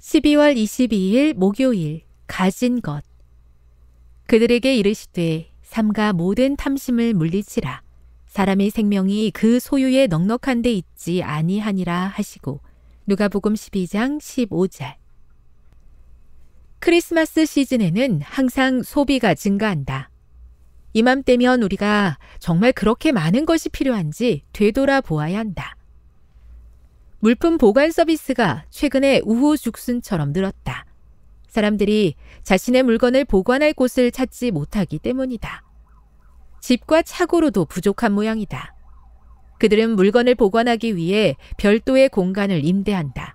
12월 22일 목요일 가진 것 그들에게 이르시되 삼가 모든 탐심을 물리치라 사람의 생명이 그 소유에 넉넉한 데 있지 아니하니라 하시고 누가복음 12장 15절 크리스마스 시즌에는 항상 소비가 증가한다. 이맘때면 우리가 정말 그렇게 많은 것이 필요한지 되돌아 보아야 한다. 물품 보관 서비스가 최근에 우후죽순처럼 늘었다. 사람들이 자신의 물건을 보관할 곳을 찾지 못하기 때문이다. 집과 차고로도 부족한 모양이다. 그들은 물건을 보관하기 위해 별도의 공간을 임대한다.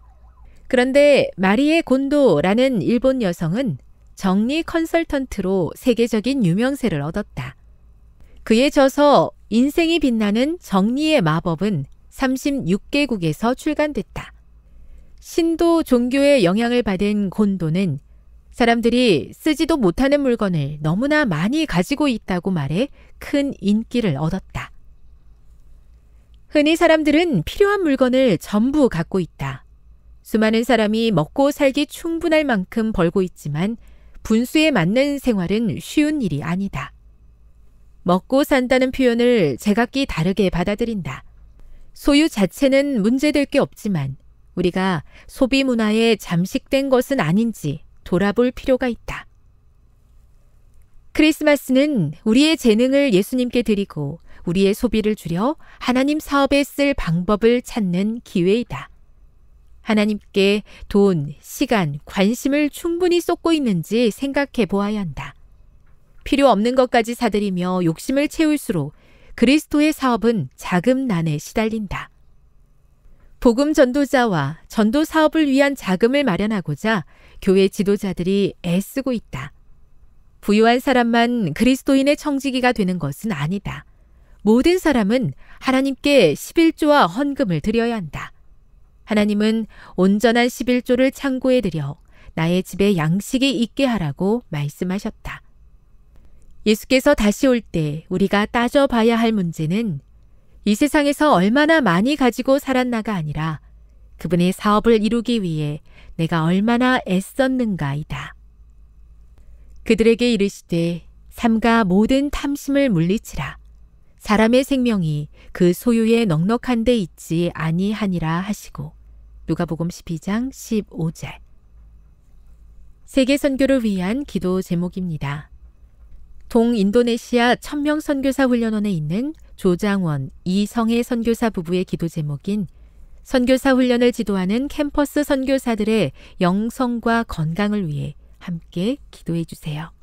그런데 마리에 곤도라는 일본 여성은 정리 컨설턴트로 세계적인 유명세를 얻었다. 그의 저서 인생이 빛나는 정리의 마법은 36개국에서 출간됐다. 신도 종교의 영향을 받은 곤도는 사람들이 쓰지도 못하는 물건을 너무나 많이 가지고 있다고 말해 큰 인기를 얻었다. 흔히 사람들은 필요한 물건을 전부 갖고 있다. 수많은 사람이 먹고 살기 충분할 만큼 벌고 있지만 분수에 맞는 생활은 쉬운 일이 아니다. 먹고 산다는 표현을 제각기 다르게 받아들인다. 소유 자체는 문제될 게 없지만 우리가 소비 문화에 잠식된 것은 아닌지 돌아볼 필요가 있다. 크리스마스는 우리의 재능을 예수님께 드리고 우리의 소비를 줄여 하나님 사업에 쓸 방법을 찾는 기회이다. 하나님께 돈, 시간, 관심을 충분히 쏟고 있는지 생각해 보아야 한다. 필요 없는 것까지 사들이며 욕심을 채울수록 그리스도의 사업은 자금난에 시달린다. 복음 전도자와 전도 사업을 위한 자금을 마련하고자 교회 지도자들이 애쓰고 있다. 부유한 사람만 그리스도인의 청지기가 되는 것은 아니다. 모든 사람은 하나님께 11조와 헌금을 드려야 한다. 하나님은 온전한 11조를 창고에 드려 나의 집에 양식이 있게 하라고 말씀하셨다. 예수께서 다시 올 때 우리가 따져봐야 할 문제는 이 세상에서 얼마나 많이 가지고 살았나가 아니라 그분의 사업을 이루기 위해 내가 얼마나 애썼는가이다. 그들에게 이르시되 삼가 모든 탐심을 물리치라. 사람의 생명이 그 소유에 넉넉한 데 있지 아니하니라 하시고 누가복음 12장 15절 세계 선교를 위한 기도 제목입니다. 동인도네시아 천명 선교사 훈련원에 있는 조장원, 이성혜 선교사 부부의 기도 제목인 선교사 훈련을 지도하는 캠퍼스 선교사들의 영성과 건강을 위해 함께 기도해 주세요.